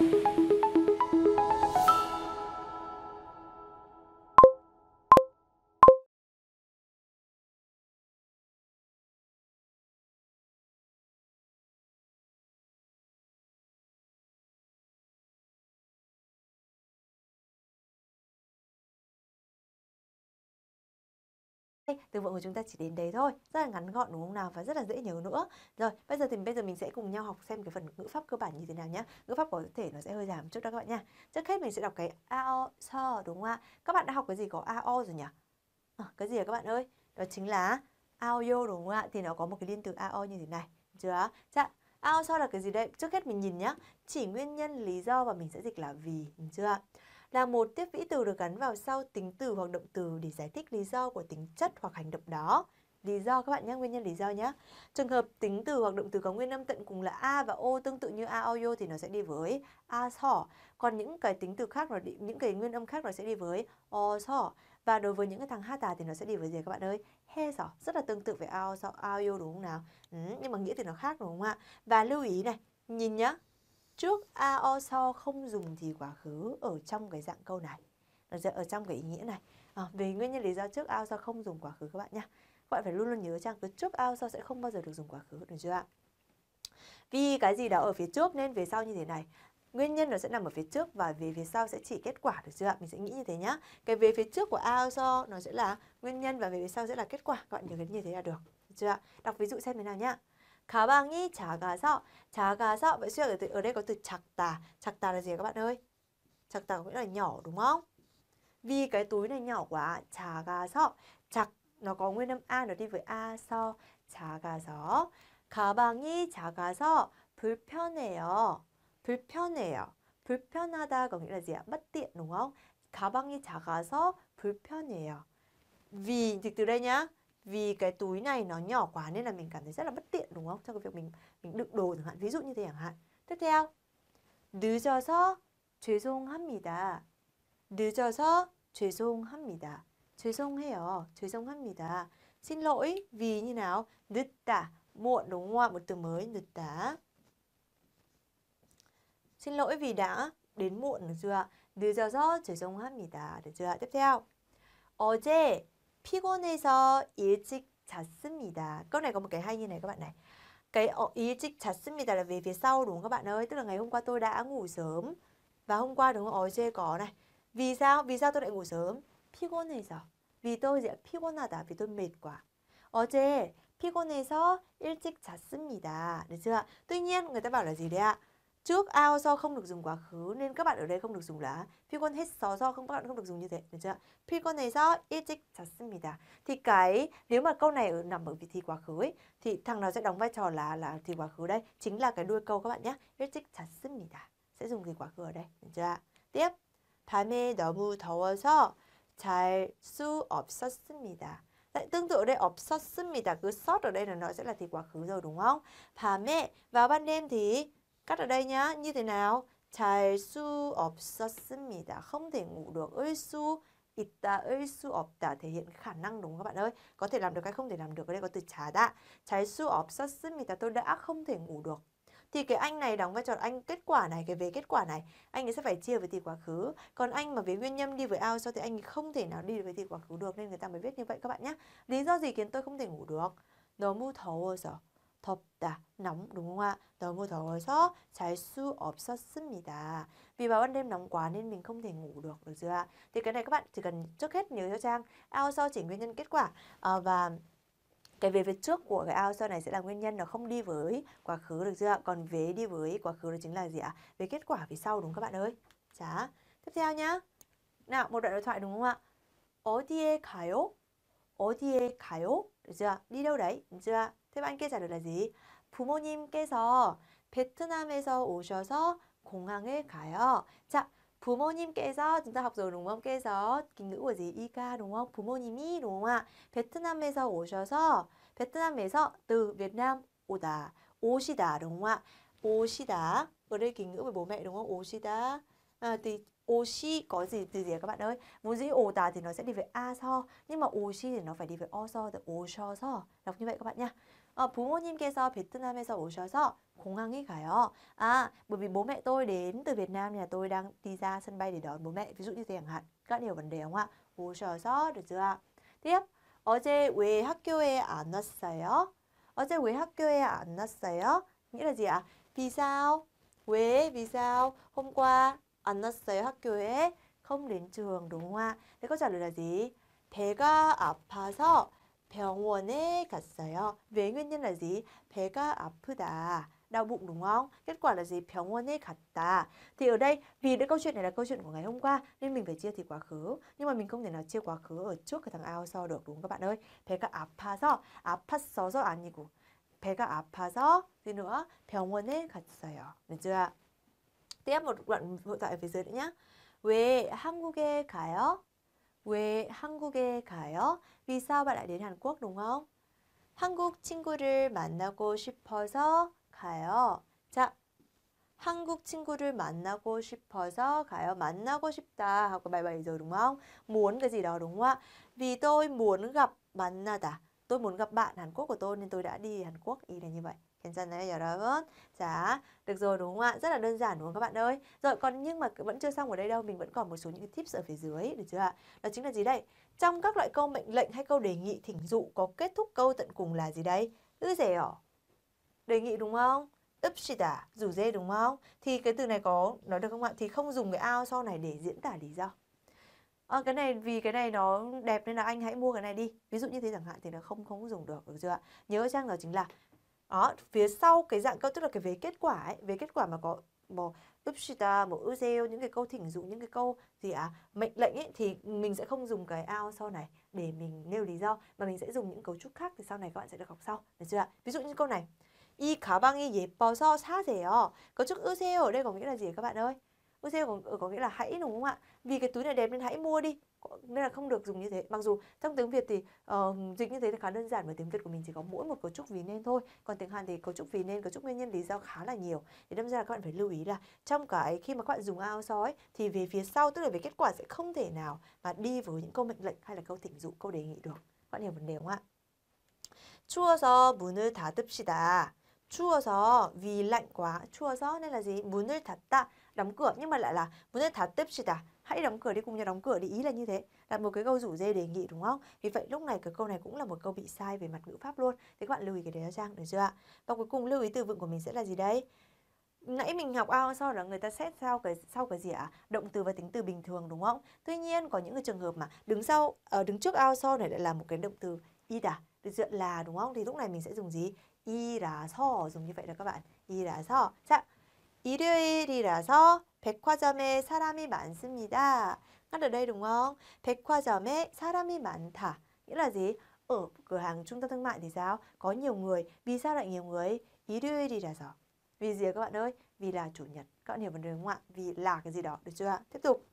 you từ vựng của chúng ta chỉ đến đấy thôi rất là ngắn gọn đúng không nào và rất là dễ nhớ nữa rồi bây giờ thì bây giờ mình sẽ cùng nhau học xem cái phần ngữ pháp cơ bản như thế nào nhé ngữ pháp có thể nó sẽ hơi giảm chút đó các bạn nha trước hết mình sẽ đọc cái ao so đúng không ạ các bạn đã học cái gì có ao rồi nhỉ à, cái gì các bạn ơi đó chính là ao aoyo đúng không ạ thì nó có một cái liên từ ao như thế này chưa dạ ao so là cái gì đây trước hết mình nhìn nhá chỉ nguyên nhân lý do và mình sẽ dịch là vì chưa là một tiếp vĩ từ được gắn vào sau tính từ hoặc động từ để giải thích lý do của tính chất hoặc hành động đó. Lý do các bạn nhé, nguyên nhân lý do nhé. Trường hợp tính từ hoặc động từ có nguyên âm tận cùng là a và o tương tự như a o oyo thì nó sẽ đi với a sỏ. Còn những cái tính từ khác nó đi, những cái nguyên âm khác nó sẽ đi với o sỏ. Và đối với những cái thằng hata thì nó sẽ đi với gì các bạn ơi? He sỏ, rất là tương tự với ao sỏ, ao yêu đúng không nào? Ừ, nhưng mà nghĩa thì nó khác đúng không ạ? Và lưu ý này, nhìn nhá, trước a o so không dùng thì quá khứ ở trong cái dạng câu này ở trong cái ý nghĩa này à, về nguyên nhân lý do trước ao so không dùng quá khứ các bạn nhá các bạn phải luôn luôn nhớ rằng cứ trước ao so sẽ không bao giờ được dùng quá khứ được chưa ạ vì cái gì đó ở phía trước nên về sau như thế này nguyên nhân nó sẽ nằm ở phía trước và về phía sau sẽ chỉ kết quả được chưa ạ? Mình sẽ nghĩ như thế nhá. Cái về phía trước của ao do nó sẽ là nguyên nhân và về phía sau sẽ là kết quả. Các bạn nhớ như thế là được. Được chưa ạ? Đọc ví dụ xem thế nào nhá. 가방이 작아서 작아서 suy ở đây có từ 작다. 작다 là gì các bạn ơi? 작다 nghĩa là nhỏ đúng không? Vì cái túi này nhỏ quá, 작아서 작 nó có nguyên âm a nó đi với a so 작아서 가방이 작아서 불편해요. 불편해요. 불편하다 có nghĩa là gì ạ? Bất tiện đúng không? 가방이 작아서 불편해요. Vì dịch từ đây nhá. vì cái túi này nó nhỏ quá nên là mình cảm thấy rất là bất tiện đúng không? Cho cái việc mình mình đựng đồ chẳng hạn, ví dụ như thế chẳng hạn. Tiếp theo. 늦어서 죄송합니다. 늦어서 죄송합니다. 죄송해요. 죄송합니다. Xin lỗi vì như nào? 늦다, muộn đúng không ạ? Một từ mới, 늦다. Xin lỗi vì đã đến muộn được chưa? 늦어서 죄송합니다. Được chưa? Tiếp theo. 어제 피곤해서 일찍 잤습니다. Câu này có một cái hay như này các bạn này. Cái ý t r c h 잤습니다 là về phía sau đúng không các bạn ơi? Tức là ngày hôm qua tôi đã ngủ sớm. Và hôm qua đúng không? 어제 có này. Vì sao? Vì sao tôi lại ngủ sớm? 피곤해서. Vì tôi gì? 피곤하다. Vì tôi mệt quá. 어제 피곤해서 일찍 잤습니다. Được chưa? Tuy nhiên người ta bảo là gì đấy ạ? trước ao do không được dùng quá khứ nên các bạn ở đây không được dùng là 피곤했어 do không các bạn không được dùng như thế được chưa? phi này 피곤해서 일찍 잤습니다. Thì cái nếu mà câu này ở, nằm ở vị trí quá khứ ấy, thì thằng nào sẽ đóng vai trò là là thì quá khứ đây chính là cái đuôi câu các bạn nhé. 일찍 잤습니다. sẽ dùng thì quá khứ ở đây được chưa? Tiếp 밤에 너무 더워서 잘 수 없었습니다. tương tự ở đây 없었습니다. Cứ sót ở đây là nó sẽ là thì quá khứ rồi đúng không? 밤에 vào ban đêm thì Cắt ở đây nhá, như thế nào? 잘 su 없었습니다. Không thể ngủ được. 을수 있다, 을수 없다 thể hiện khả năng đúng không các bạn ơi? Có thể làm được hay không thể làm được ở đây có từ chả 잘다. 잘 su 없었습니다. Tôi đã không thể ngủ được. Thì cái anh này đóng vai trò anh kết quả này, cái về kết quả này, anh ấy sẽ phải chia với thì quá khứ. Còn anh mà về nguyên nhân đi với ao sao thì anh không thể nào đi với thì quá khứ được nên người ta mới viết như vậy các bạn nhé. Lý do gì khiến tôi không thể ngủ được? thấu rồi 덥다, nóng đúng không ạ? 너무 더워서 잘수 없었습니다. Vì vào ban đêm nóng quá nên mình không thể ngủ được, được chưa ạ? Thì cái này các bạn chỉ cần trước hết nhớ cho Trang ao do chỉ nguyên nhân kết quả à, và cái về phía trước của cái ao sau này sẽ là nguyên nhân nó không đi với quá khứ được chưa ạ? Còn về đi với quá khứ đó chính là gì ạ? Về kết quả phía sau đúng các bạn ơi. Chá. Tiếp theo nhá. Nào, một đoạn đối thoại đúng không ạ? 어디에 가요? 어디에 가요? Được chưa? Đi đâu đấy? Được chưa? 태반께 자르라지. 부모님께서 베트남에서 오셔서 공항을 가요. 자, 부모님께서 진짜 합소 롱왕께서 긴급오지 이가 롱왕 부모님이 롱왕 베트남에서 오셔서 베트남에서 또 베트남 오다 오시다 롱왕 오시다 그를 긴급을 몸에 롱왕 오시다 아, thì oshi có gì từ gì các bạn ơi vốn dĩ ồ đà thì nó sẽ đi với a so nhưng mà oshi thì nó phải đi với o so từ o so so đọc như vậy các bạn nha 어, 부모님께서 베트남에서 오셔서 공항에 가요. À, bởi vì bố mẹ tôi đến từ Việt Nam nhà tôi đang đi ra sân bay để đón bố mẹ. Ví dụ như thế chẳng hạn. Các điều vấn đề không ạ? 오셔서 được chưa ạ? Tiếp. 어제 왜 학교에 안 왔어요? 어제 왜 학교에 안 왔어요? Nghĩa là gì ạ? Vì sao? 왜? Vì sao? Hôm qua 안 왔어요 학교에? Không đến trường đúng không ạ? Thế câu trả lời là gì? 배가 아파서 병원에 갔어요. về n g 배가 아프다. đau bụng đúng không? Kết quả là gì? 병원에 갔다. Thì ở đây vì cái câu chuyện này là câu chuyện của ngày hôm qua nên mình phải chia thì quá khứ. Nhưng mà mình không thể nào chia quá khứ ở trước cái thằng ao so được đúng không các bạn ơi? 배가 아파서 아팠어서 아니고 배가 아파서 gì nữa? 병원에 갔어요. Được chưa? Tiếp một đoạn hội thoại về dưới nữa nhé. 왜 한국에 가요? 왜 한국에 가요? Vì sao bạn lại đến Hàn Quốc đúng không? 한국 친구를 만나고 싶어서 가요. 자, 한국 친구를 만나고 싶어서 가요. 만나고 싶다 하고 말말이죠, đúng không? Muốn cái gì đó đúng không ạ? Vì tôi muốn gặp 만나다. Tôi muốn gặp bạn Hàn Quốc của tôi nên tôi đã đi Hàn Quốc. Ý là như vậy. 괜찮나요 여러분? 자, được rồi đúng không ạ? Rất là đơn giản đúng không các bạn ơi? Rồi còn nhưng mà vẫn chưa xong ở đây đâu, mình vẫn còn một số những cái tips ở phía dưới được chưa ạ? Đó chính là gì đây? Trong các loại câu mệnh lệnh hay câu đề nghị thỉnh dụ có kết thúc câu tận cùng là gì đây? ư 의제요. Đề nghị đúng không? đã, rủ dê đúng không? Thì cái từ này có nói được không ạ? Thì không dùng cái ao sau này để diễn tả lý do. À, cái này vì cái này nó đẹp nên là anh hãy mua cái này đi ví dụ như thế chẳng hạn thì nó không không dùng được được chưa ạ nhớ trang đó chính là đó phía sau cái dạng câu tức là cái vế kết quả ấy, vế kết quả mà có một upshita một uzeo những cái câu thỉnh dụ những cái câu gì à mệnh lệnh ấy thì mình sẽ không dùng cái ao sau này để mình nêu lý do mà mình sẽ dùng những cấu trúc khác thì sau này các bạn sẽ được học sau được chưa ạ ví dụ như câu này y y băng bò so 예뻐서 사세요. Cấu trúc 으세요 ở đây có nghĩa là gì các bạn ơi? ưu tiên có, ờ, có nghĩa là hãy đúng không ạ vì cái túi này đẹp nên hãy mua đi nên là không được dùng như thế mặc dù trong tiếng việt thì uh, dịch như thế là khá đơn giản bởi tiếng việt của mình chỉ có mỗi một cấu trúc vì nên thôi còn tiếng hàn thì cấu trúc vì nên cấu trúc nguyên nhân lý do khá là nhiều thì đâm ra là các bạn phải lưu ý là trong cái khi mà các bạn dùng ao sói thì về phía sau tức là về kết quả sẽ không thể nào mà đi với những câu mệnh lệnh hay là câu thỉnh dụ câu đề nghị được các bạn hiểu vấn đề không ạ 추워서 문을 닫읍시다. 추워서 vì lạnh quá 추워서 nên là gì 문을 닫다 đóng cửa nhưng mà lại là 문을 닫읍시다 hãy đóng cửa đi cùng nhau đóng cửa đi ý là như thế là một cái câu rủ dê đề nghị đúng không vì vậy lúc này cái câu này cũng là một câu bị sai về mặt ngữ pháp luôn thế các bạn lưu ý cái đấy cho trang được chưa ạ và cuối cùng lưu ý từ vựng của mình sẽ là gì đấy nãy mình học ao sau là người ta xét sau cái sau cái gì ạ à? động từ và tính từ bình thường đúng không tuy nhiên có những cái trường hợp mà đứng sau ở ờ, đứng trước ao sau này lại là một cái động từ y ida được dựa là đúng không? Thì lúc này mình sẽ dùng gì? 이라서 dùng như vậy được các bạn. 이라서 자 일요일이라서 백화점에 사람이 많습니다. Ngắt ở đây đúng không? 백화점에 사람이 많다. Nghĩa là gì? Ở cửa hàng trung tâm thương mại thì sao? Có nhiều người. Vì sao lại nhiều người? 일요일이라서. Vì gì các bạn ơi? Vì là chủ nhật. Các bạn hiểu vấn đề đúng không ạ? Vì là cái gì đó. Được chưa ạ? Tiếp tục.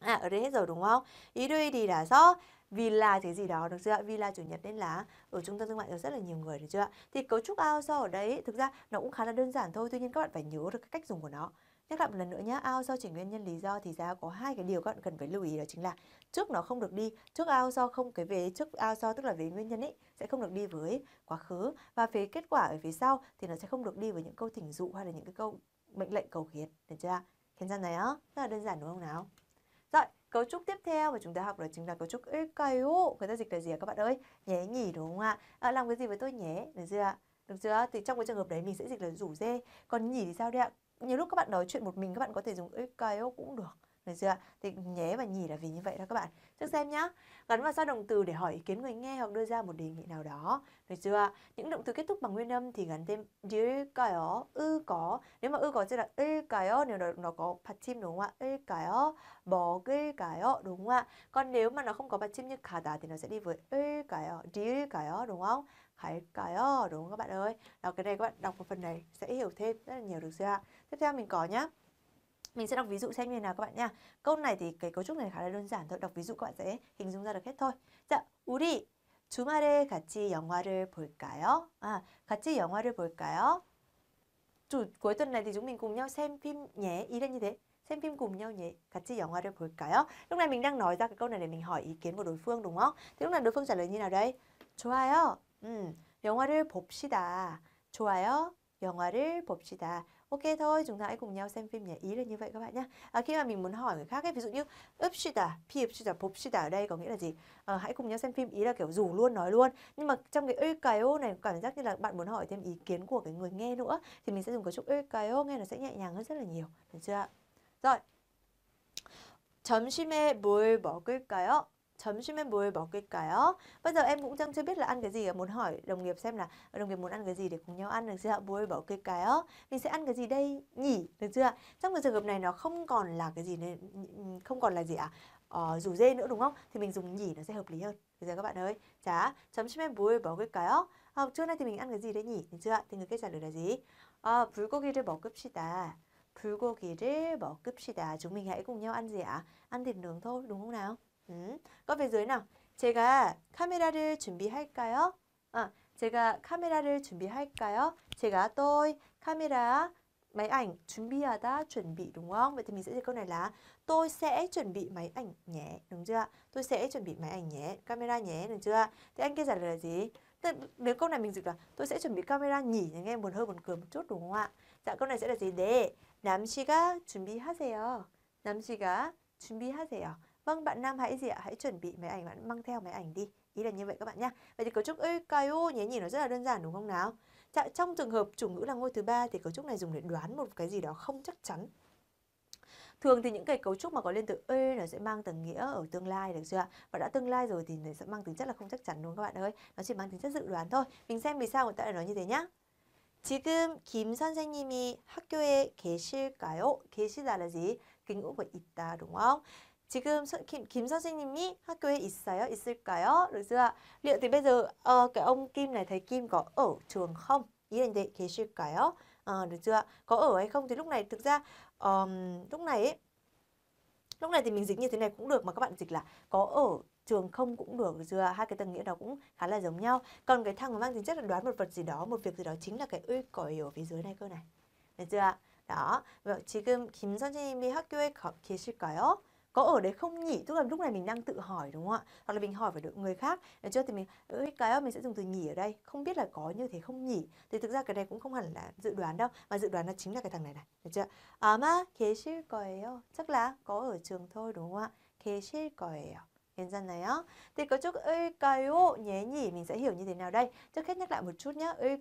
À, ở đây hết rồi đúng không? 일요일이라서 villa cái gì đó được chưa ạ villa chủ nhật nên là ở trung tâm thương mại có rất là nhiều người được chưa thì cấu trúc ao so ở đấy thực ra nó cũng khá là đơn giản thôi tuy nhiên các bạn phải nhớ được cái cách dùng của nó Nhắc lại một lần nữa nhé, ao do chỉ nguyên nhân lý do thì ra có hai cái điều các bạn cần phải lưu ý đó chính là trước nó không được đi, trước ao do không cái về trước ao do tức là về nguyên nhân ấy sẽ không được đi với quá khứ và về kết quả ở phía sau thì nó sẽ không được đi với những câu thỉnh dụ hay là những cái câu mệnh lệnh cầu khiến, được chưa? Khiến ra này á, rất là đơn giản đúng không nào? Rồi, Cấu trúc tiếp theo mà chúng ta học đó chính là cấu trúc 을까요? Người ta dịch là gì ạ các bạn ơi? Nhé nhỉ đúng không ạ? À, làm cái gì với tôi nhé, được chưa ạ? Được chưa? Thì trong cái trường hợp đấy mình sẽ dịch là rủ dê. Còn nhỉ thì sao đây ạ? Nhiều lúc các bạn nói chuyện một mình các bạn có thể dùng 을까요? cũng được được chưa? Thì nhé và nhỉ là vì như vậy đó các bạn. Trước xem nhá. Gắn vào sau động từ để hỏi ý kiến người nghe hoặc đưa ra một đề nghị nào đó. Được chưa? Những động từ kết thúc bằng nguyên âm thì gắn thêm 될까요? ư có. Nếu mà ư có sẽ là ư 을까요? Nếu nó, nó có 받침 đúng không ạ? 을까요? 먹을까요? đúng không ạ? Còn nếu mà nó không có 받침 như khả 가다 thì nó sẽ đi với ư 을까요? 될까요? đúng không? khải 갈까요? đúng không các bạn ơi? Đó cái này các bạn đọc một phần này sẽ hiểu thêm rất là nhiều được chưa ạ? Tiếp theo mình có nhá. Mình sẽ đọc ví dụ xem như thế nào các bạn nha. Câu này thì cái cấu trúc này khá là đơn giản thôi, đọc ví dụ các bạn sẽ hình dung ra được hết thôi. Dạ, 우리 주말에 같이 영화를 볼까요? À, 같이 영화를 볼까요? Chủ, cuối tuần này thì chúng mình cùng nhau xem phim nhé, ý là như thế. Xem phim cùng nhau nhé, 같이 영화를 볼까요? Lúc này mình đang nói ra cái câu này để mình hỏi ý kiến của đối phương đúng không? thì lúc này đối phương trả lời như nào đây? 좋아요. 음, ừ, 영화를 봅시다. 좋아요. 영화를 봅시다 ok thôi chúng ta hãy cùng nhau xem phim nhé ý là như vậy các bạn nhé à, khi mà mình muốn hỏi người khác ấy ví dụ như 읍시다 피읍시다 봅시다 ở đây có nghĩa là gì à, hãy cùng nhau xem phim ý là kiểu rủ luôn nói luôn nhưng mà trong cái ơi này cảm giác như là bạn muốn hỏi thêm ý kiến của cái người nghe nữa thì mình sẽ dùng cấu trúc ơi nghe nó sẽ nhẹ nhàng hơn rất là nhiều được chưa rồi 점심에 뭘 먹을까요? 점심에 뭘 먹을까요? Bây giờ em cũng chẳng chưa biết là ăn cái gì muốn hỏi đồng nghiệp xem là ờ, đồng nghiệp muốn ăn cái gì để cùng nhau ăn được chưa ạ? 뭘 먹을까요? Mình sẽ ăn cái gì đây nhỉ? Được chưa Trong cái trường hợp này nó không còn là cái gì nên không còn là gì ạ? À? rủ ờ, dê nữa đúng không? Thì mình dùng nhỉ nó sẽ hợp lý hơn. Được giờ các bạn ơi? chấm 자, 점심에 뭘 먹을까요? À, trưa nay thì mình ăn cái gì đấy nhỉ? Được chưa Thì người kết trả lời là gì? À, 불고기를 먹읍시다. 불고기를 먹읍시다. Chúng mình hãy cùng nhau ăn gì ạ? À? Ăn thịt nướng thôi, đúng không nào? 음, 꺼베조이 제가 카메라를 준비할까요? 아, 제가 카메라를 준비할까요? 제가 tôi camera máy ảnh 준비하다 chuẩn bị đúng không? Vậy thì mình sẽ dịch câu này là tôi sẽ chuẩn bị máy ảnh nhé, đúng chưa? Tôi sẽ chuẩn bị máy ảnh nhé, camera nhé, đúng chưa? Thì anh kia trả lời là gì? Thế nếu câu này mình dịch là tôi sẽ chuẩn bị camera nhỉ thì nghe buồn hơi buồn cười một chút đúng không ạ? Dạ câu này sẽ là gì? 네, 남씨가 준비하세요. 남씨가 준비하세요. Vâng, bạn nam hãy gì ạ? Hãy chuẩn bị máy ảnh, bạn mang theo máy ảnh đi. Ý là như vậy các bạn nhé. Vậy thì cấu trúc eukaryo nhé, nhìn nó rất là đơn giản đúng không nào? trong trường hợp chủ ngữ là ngôi thứ ba thì cấu trúc này dùng để đoán một cái gì đó không chắc chắn. Thường thì những cái cấu trúc mà có lên từ e nó sẽ mang tầng nghĩa ở tương lai được chưa ạ? Và đã tương lai rồi thì nó sẽ mang tính chất là không chắc chắn đúng không các bạn ơi? Nó chỉ mang tính chất dự đoán thôi. Mình xem vì sao người ta lại nói như thế nhá. 지금 김 선생님이 학교에 계실까요? 계시다 là gì? Kính ngữ của 있다 đúng không? 지금 서, 김, 김 선생님이 학교에 있어요? 있을까요? 루즈아, liệu thì bây giờ uh, cái ông Kim này thấy Kim có ở trường không? Ý là để 계실까요? Uh, được chưa? Có ở hay không thì lúc này thực ra um, lúc này lúc này thì mình dịch như thế này cũng được mà các bạn dịch là có ở trường không cũng được dừa hai cái tầng nghĩa đó cũng khá là giống nhau còn cái thằng mà mang tính chất là đoán một vật gì đó một việc gì đó chính là cái ơi còi ở phía dưới này cơ này được chưa đó vậy 지금 김 선생님이 학교에 계실까요? có ở đấy không nhỉ tức là lúc này mình đang tự hỏi đúng không ạ hoặc là mình hỏi phải được người khác để cho thì mình cái đó mình sẽ dùng từ nhỉ ở đây không biết là có như thế không nhỉ thì thực ra cái này cũng không hẳn là dự đoán đâu mà dự đoán nó chính là cái thằng này này được chưa 아마 계실 거예요 chắc là có ở trường thôi đúng không ạ 계실 à? này á. Thì có chút ơi nhé nhỉ mình sẽ hiểu như thế nào đây? Trước hết nhắc lại một chút nhé. ơi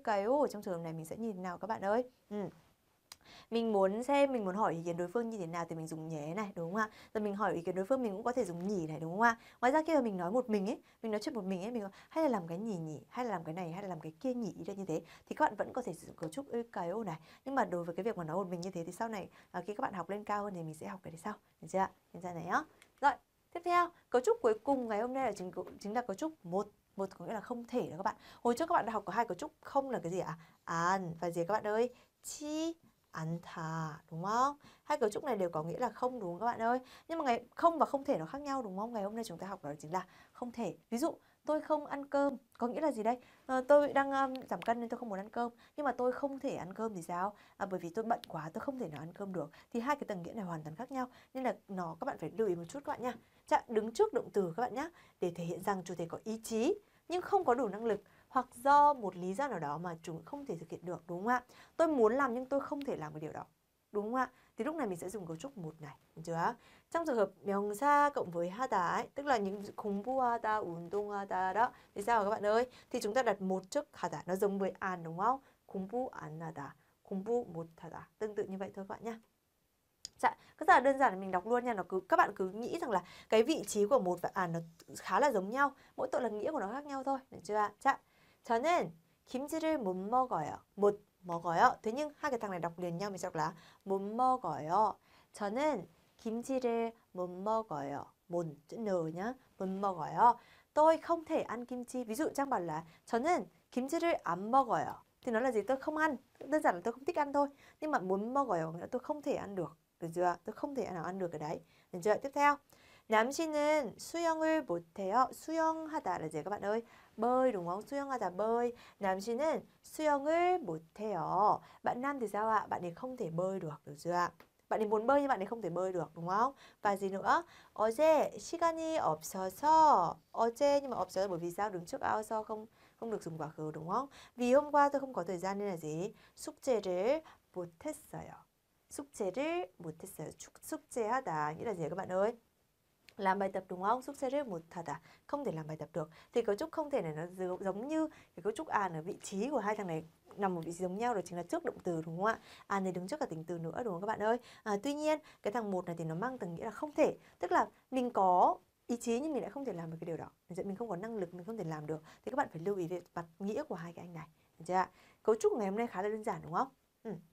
trong trường này mình sẽ nhìn nào các bạn ơi? Ừ mình muốn xem mình muốn hỏi ý kiến đối phương như thế nào thì mình dùng nhé này đúng không ạ rồi mình hỏi ý kiến đối phương mình cũng có thể dùng nhỉ này đúng không ạ ngoài ra khi mà mình nói một mình ấy mình nói chuyện một mình ấy mình nói, hay là làm cái nhỉ nhỉ hay là làm cái này hay là làm cái kia nhỉ ra như thế thì các bạn vẫn có thể sử dụng cấu trúc cái ô này nhưng mà đối với cái việc mà nói một mình như thế thì sau này ờ, khi các bạn học lên cao hơn thì mình sẽ học cái đấy sau được chưa Hiện ra này á rồi tiếp theo cấu trúc cuối cùng ngày hôm nay là chính chính là cấu trúc một một có nghĩa là không thể đó các bạn hồi trước các bạn đã học có hai cấu trúc không là cái gì ạ à? an và gì các bạn ơi chi ăn thà đúng không? Hai cấu trúc này đều có nghĩa là không đúng các bạn ơi. Nhưng mà ngày không và không thể nó khác nhau đúng không? Ngày hôm nay chúng ta học đó chính là không thể. Ví dụ tôi không ăn cơm có nghĩa là gì đây? À, tôi đang um, giảm cân nên tôi không muốn ăn cơm nhưng mà tôi không thể ăn cơm thì sao? À, bởi vì tôi bận quá tôi không thể nào ăn cơm được. Thì hai cái tầng nghĩa này hoàn toàn khác nhau nên là nó các bạn phải lưu ý một chút các bạn nha. Chạ đứng trước động từ các bạn nhé để thể hiện rằng chủ thể có ý chí nhưng không có đủ năng lực hoặc do một lý do nào đó mà chúng không thể thực hiện được đúng không ạ? Tôi muốn làm nhưng tôi không thể làm cái điều đó đúng không ạ? Thì lúc này mình sẽ dùng cấu trúc một này, được chưa? Trong trường hợp xa cộng với 하다 ấy, tức là những ta 공부하다, ta đó. Thì sao các bạn ơi? Thì chúng ta đặt một trước 하다, nó giống với an đúng không? an 공부 안 하다, một 못 하다. Tương tự như vậy thôi các bạn nhé. Dạ, cứ rất là đơn giản là mình đọc luôn nha, nó cứ các bạn cứ nghĩ rằng là cái vị trí của một và an nó khá là giống nhau, mỗi tội là nghĩa của nó khác nhau thôi, được chưa ạ? Dạ. 저는 김치를 못 먹어요. 못 먹어요. Thế nhưng hai cái thằng này đọc liền nhau mình sẽ đọc là 못 먹어요. 저는 김치를 못 먹어요. 못 chữ n nhá. 못 먹어요. Tôi không thể ăn kim chi. Ví dụ Trang bảo là 저는 김치를 안 먹어요. Thì nó là gì? Tôi không ăn. Đơn giản là tôi không thích ăn thôi. Nhưng mà muốn 먹어요 nghĩa là tôi không thể ăn được. Được chưa? Tôi không thể nào ăn được cái đấy. Được chưa? Tiếp theo. 남씨는 수영을 못해요. 수영하다 là gì các bạn ơi? bơi đúng không? 수영하다 bơi. 남씨는 수영을 못해요. Bạn nam thì sao ạ? Bạn ấy không thể bơi được, được chưa ạ? Bạn ấy muốn bơi nhưng bạn ấy không thể bơi được đúng không? Và gì nữa? 어제 시간이 없어서 어제 nhưng mà 없어서 bởi vì sao đứng trước ao so không không được dùng quá khứ đúng không? Vì hôm qua tôi không có thời gian nên là gì? 숙제를 못했어요. 숙제를 못했어요. 숙, 숙제하다 nghĩa là gì các bạn ơi? làm bài tập đúng không? Xúc series một thật à? Không thể làm bài tập được. Thì cấu trúc không thể này nó giống như cái cấu trúc an ở vị trí của hai thằng này nằm ở vị trí giống nhau đó chính là trước động từ đúng không ạ? An này đứng trước cả tính từ nữa đúng không các bạn ơi? À, tuy nhiên cái thằng một này thì nó mang tầng nghĩa là không thể, tức là mình có ý chí nhưng mình lại không thể làm được cái điều đó. Mình không có năng lực, mình không thể làm được. Thì các bạn phải lưu ý về mặt nghĩa của hai cái anh này. Được chưa ạ? Cấu trúc ngày hôm nay khá là đơn giản đúng không? Ừ.